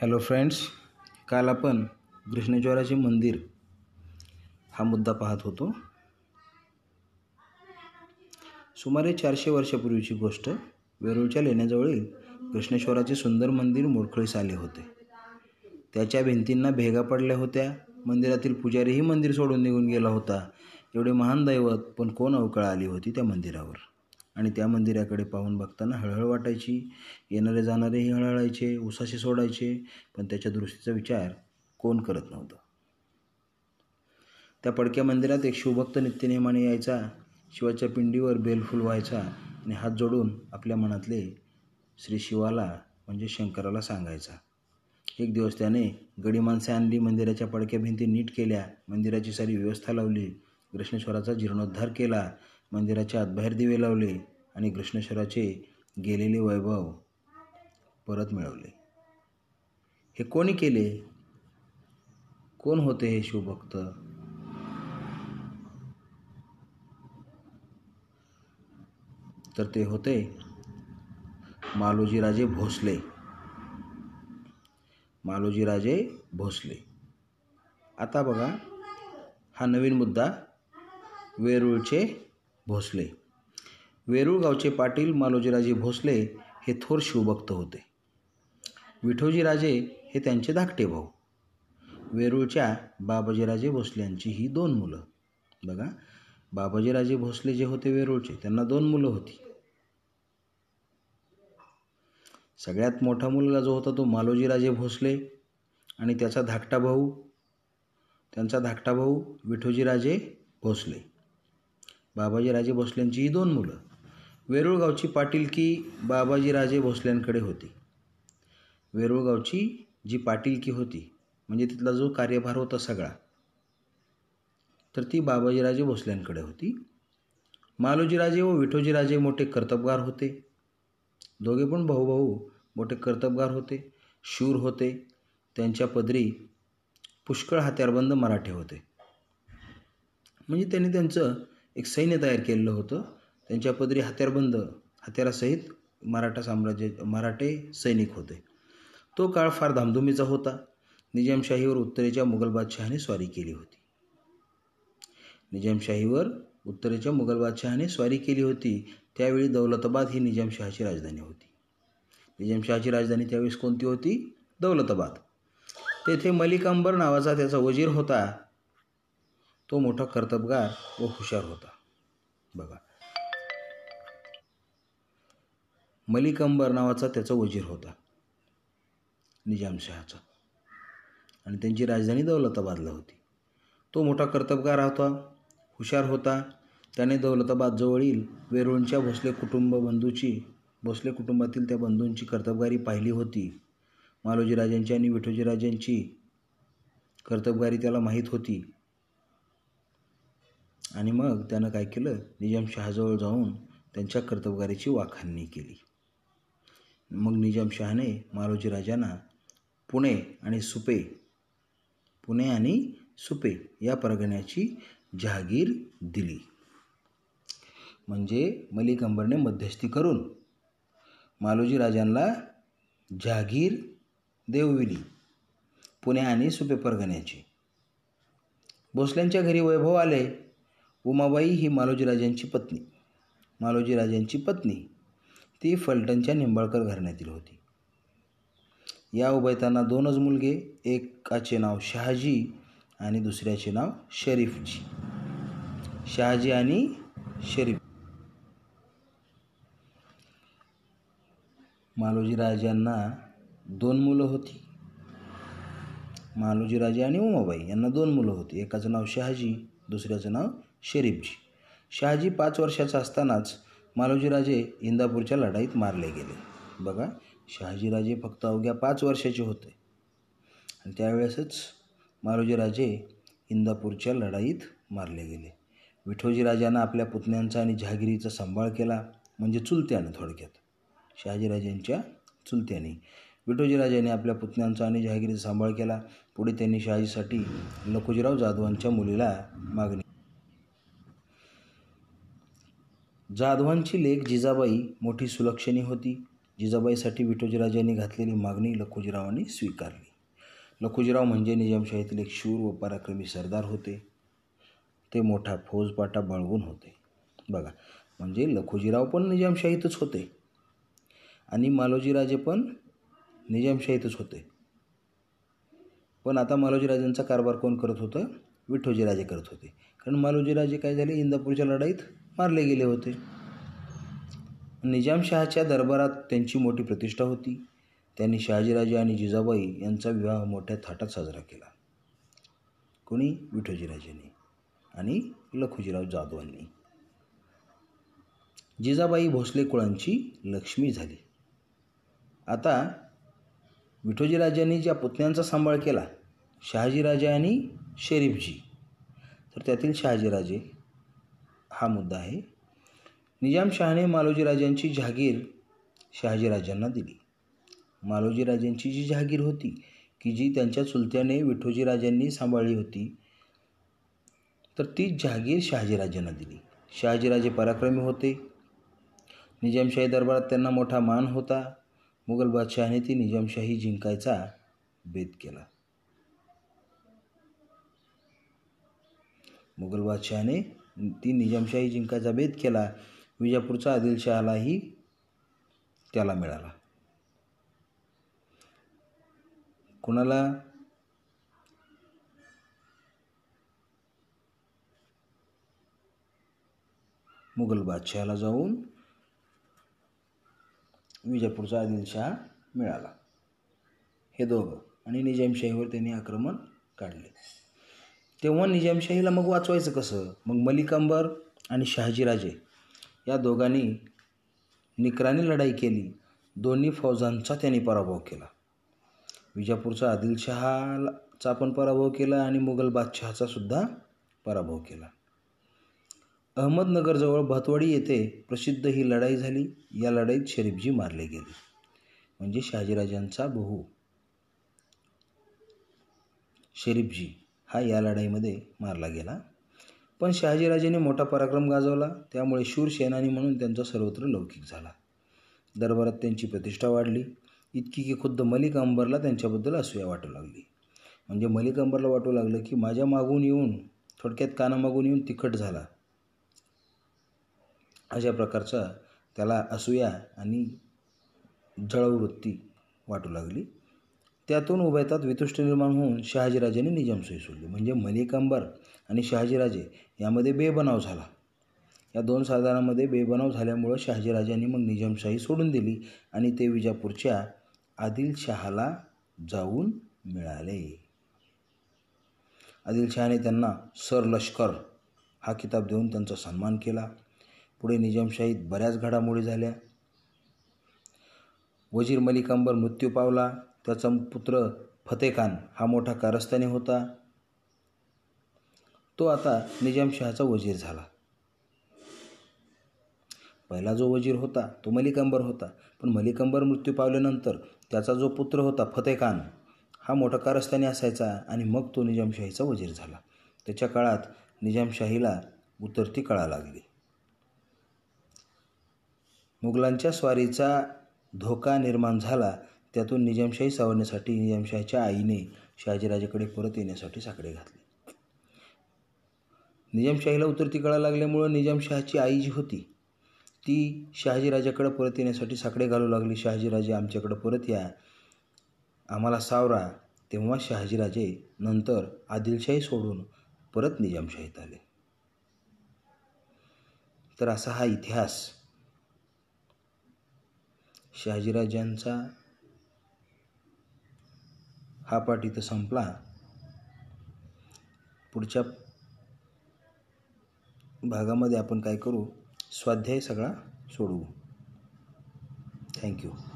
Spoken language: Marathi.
हॅलो फ्रेंड्स काल आपण कृष्णेश्वराचे मंदिर हा मुद्दा पाहत होतो सुमारे चारशे वर्षापूर्वीची गोष्ट वेरूळच्या लेण्याजवळील कृष्णेश्वराचे सुंदर मंदिर मोडखळीस आले होते त्याच्या भिंतींना भेगा पडल्या होत्या मंदिरातील पुजारीही मंदिर सोडून निघून गेला होता एवढे महान दैवत पण कोण अवकाळ आली होती त्या मंदिरावर आणि त्या मंदिराकडे पाहून बघताना हळहळ वाटायची येणारे जाणारेही हळहळायचे उसाशी सोडायचे पण त्याच्या दृष्टीचा विचार कोण करत नव्हतं त्या पडक्या मंदिरात एक शिवभक्त नित्यनेमाने यायचा शिवाच्या पिंडीवर बेलफुल व्हायचा आणि हात जोडून आपल्या मनातले श्री शिवाला म्हणजे शंकराला सांगायचा एक दिवस त्याने गडी माणसे आणली मंदिराच्या पडक्या भिंती नीट केल्या मंदिराची सारी व्यवस्था लावली कृष्णेश्वराचा जीर्णोद्धार केला मंदिराच्या बाहेर दिवे लावले आणि घृष्णेश्वराचे गेलेले वैभव परत मिळवले हे कोणी केले कोण होते हे शिवभक्त तर ते होते मालोजीराजे भोसले मालोजीराजे भोसले आता बघा हा नवीन मुद्दा वेरूळचे भोसले गावचे पाटील मालोजीराजे भोसले हे थोर शिवभक्त होते विठोजीराजे हे त्यांचे धाकटे भाऊ वेरूळच्या बाबाजीराजे भोसले यांची ही दोन मुलं बघा बाबाजीराजे भोसले जे होते वेरूळचे त्यांना दोन मुलं होती सगळ्यात मोठा मुलगा जो होता तो मालोजीराजे भोसले आणि त्याचा धाकटा भाऊ त्यांचा धाकटा भाऊ विठोजीराजे भोसले बाबाजीराजे भोसल्यांची ही दोन मुलं वेरूळगावची पाटीलकी बाबाजीराजे भोसल्यांकडे होती वेरूळगावची जी पाटीलकी होती म्हणजे तिथला जो कार्यभार होता सगळा तर ती बाबाजीराजे भोसल्यांकडे होती मालोजीराजे व विठोजीराजे मोठे कर्तबगार होते दोघे पण भाऊभाऊ मोठे कर्तबगार होते शूर होते त्यांच्या पदरी पुष्कळ हत्यारबंद मराठे होते म्हणजे त्यांनी त्यांचं एक सैन्य तयार केलेलं होतं त्यांच्या पदरी हत्यारबंद हत्यारासहित मराठा साम्राज्य मराठे सैनिक होते तो काळ फार धामधुमीचा होता निजामशाहीवर उत्तरेच्या मुघल बादशहाने स्वारी केली होती निजामशाहीवर उत्तरेच्या मुघल बादशहाने स्वारी केली होती त्यावेळी दौलताबाद ही निजामशहाची राजधानी होती निजामशहाची राजधानी त्यावेळेस कोणती होती दौलताबाद तेथे मलिक अंबर नावाचा त्याचा वजीर होता तो मोठा कर्तबगार व हुशार होता बघा मलिक अंबर नावाचा त्याचा वजीर होता निजामशहाचा आणि त्यांची राजधानी दौलताबादला होती तो मोठा कर्तबगार होता हुशार होता त्याने दौलताबादजवळील वेरूळच्या भोसले कुटुंब बंधूची भोसले कुटुंबातील त्या बंधूंची कर्तबगारी पाहिली होती मालोजीराजांची आणि विठोजीराजांची कर्तबगारी त्याला माहीत होती आणि मग त्यानं काय केलं निजामशहाजवळ जाऊन त्यांच्या कर्तबगारीची वाखाणणी केली मग निजामशहाने मालोजी राजांना पुणे आणि सुपे पुणे आणि सुपे या परगण्याची जहागीर दिली म्हणजे मलिक अंबरने मध्यस्थी करून मालोजी राजांना जहागीर देवविली पुणे आणि सुपे परगण्याची भोसल्यांच्या घरी वैभव आले उमाबाई ही मालोजीराजांची पत्नी मालोजी राजांची पत्नी ती फलटणच्या निंबाळकर घराण्यातील होती या उभयताना दोनच मुलगे एकाचे नाव शहाजी आणि दुसऱ्याचे नाव शरीफजी शहाजी आणि शरीफ राजांना दोन मुलं होती मालोजीराजे आणि उमाबाई यांना दोन मुलं होती एकाचं नाव शहाजी दुसऱ्याचं नाव शरीफजी शहाजी पाच वर्षाचा असतानाच मालोजीराजे इंदापूरच्या लढाईत मारले गेले बघा शहाजीराजे फक्त अवघ्या पाच वर्षाचे होते आणि त्यावेळेसच मालोजीराजे इंदापूरच्या लढाईत मारले गेले विठोजीराजांना आपल्या पुतण्यांचा आणि जहागिरीचा सांभाळ केला म्हणजे चुलत्यानं थोडक्यात शहाजीराजांच्या चुलत्याने विठोजीराजांनी आपल्या पुतण्यांचा आणि जहागिरीचा सांभाळ केला पुढे त्यांनी शहाजीसाठी लखोजीराव जाधवांच्या मुलीला मागणी जाधवांची लेख जिजाबाई मोठी सुलक्षणी होती जिजाबाईसाठी विठोजीराजांनी घातलेली मागणी लखोजीरावांनी स्वीकारली लखुजीराव म्हणजे निजामशाहीतील एक शूर व पराक्रमी सरदार होते ते मोठा फौजपाटा बळगून होते बघा म्हणजे लखुजीराव पण निजामशाहीतच होते आणि मालोजीराजे पण निजामशाहीतच होते पण आता मालोजीराजांचा कारभार कोण करत होतं विठोजीराजे करत होते कारण मालोजीराजे काय झाले इंदापूरच्या लढाईत मारले गेले होते निजामशहाच्या दरबारात त्यांची मोठी प्रतिष्ठा होती त्यांनी शहाजीराजे आणि जिजाबाई यांचा विवाह मोठ्या थाटात साजरा केला कोणी विठोजीराजेंनी आणि लखुजीराव जाधवांनी जिजाबाई भोसले कुळांची लक्ष्मी झाली आता विठोजीराजांनी ज्या पुतण्यांचा सांभाळ केला शहाजीराजे आणि शरीफजी तर त्यातील शहाजीराजे हा मुद्दा आहे निजामशहाने मालोजीराजांची जहागीर शहाजीराजांना दिली मालोजीराजांची जी जहागीर होती की जी त्यांच्या चुलत्याने विठोजीराजांनी सांभाळली होती तर ती जहागीर शहाजीराजांना दिली शहाजीराजे पराक्रमी होते निजामशाही दरबारात त्यांना मोठा मान होता मुघल बादशहाने ती निजामशाही जिंकायचा भेद केला मुघल बादशहाने ती निजामशाही जिंकायचा भेद केला विजापूरचा आदिलशहालाही त्याला मिळाला कुणाला मुघल बादशहाला जाऊन विजापूरचा आदिलशहा मिळाला हे दोघं आणि निजामशाहीवर त्यांनी आक्रमण काढले तेव्हा निजामशाहीला मग वाचवायचं कसं मग अंबर आणि शहाजीराजे या दोघांनी निकराने लढाई केली दोन्ही फौजांचा त्यांनी पराभव केला विजापूरचा आदिलशहाचा पण पराभव केला आणि मुघल बादशहाचासुद्धा सुद्धा पराभव केला अहमदनगरजवळ भातवाडी येथे प्रसिद्ध ही लढाई झाली या लढाईत शरीफजी मारले गेले म्हणजे शहाजीराजांचा बहू शरीफजी हा या लढाईमध्ये मारला गेला पण शहाजीराजेने मोठा पराक्रम गाजवला त्यामुळे शूर सेनानी म्हणून त्यांचा सर्वत्र लौकिक झाला दरबारात त्यांची प्रतिष्ठा वाढली इतकी की खुद्द मलिक अंबरला त्यांच्याबद्दल असूया वाटू लागली म्हणजे मलिक अंबरला वाटू लागलं की माझ्या मागून येऊन थोडक्यात कानामागून येऊन तिखट झाला अशा प्रकारचा त्याला असूया आणि जळवृत्ती वाटू लागली त्यातून उभयतात वितुष्ट निर्माण होऊन शहाजीराजेने निजामशाही सोडली म्हणजे मलिकांबर आणि शहाजीराजे यामध्ये बेबनाव झाला या दोन सरदारांमध्ये बेबनाव झाल्यामुळं शहाजीराजांनी मग निजामशाही सोडून दिली आणि ते विजापूरच्या आदिलशहाला जाऊन मिळाले आदिलशहाने त्यांना सर लष्कर हा किताब देऊन त्यांचा सन्मान केला पुढे निजामशाहीत बऱ्याच घडामोडी झाल्या वजीर मलिकांबर मृत्यू पावला त्याचा पुत्र फतेखान हा मोठा कारस्थानी होता तो आता निजामशहाचा वजीर झाला पहिला जो वजीर होता तो मलिकंबर होता पण मलिकंबर मृत्यू पावल्यानंतर त्याचा जो पुत्र होता फतेखान हा मोठा कारस्थानी असायचा आणि मग तो निजामशाहीचा वजीर झाला त्याच्या काळात निजामशाहीला उतरती कळा लागली मुघलांच्या स्वारीचा धोका निर्माण झाला त्यातून निजामशाही सावरण्यासाठी निजामशाहीच्या आईने शहाजीराजाकडे परत येण्यासाठी साकडे घातले निजामशाहीला उतरती कळा लागल्यामुळं निजामशहाची आई जी होती ती शहाजीराजाकडे परत येण्यासाठी साकडे घालू लागली शहाजीराजे आमच्याकडे परत या आम्हाला सावरा तेव्हा शहाजीराजे नंतर आदिलशाही सोडून परत निजामशाहीत आले तर असा हा इतिहास शहाजीराजांचा हा पाठ इथं संपला पुढच्या भागामध्ये आपण काय करू स्वाध्याय सगळा सोडवू थँक्यू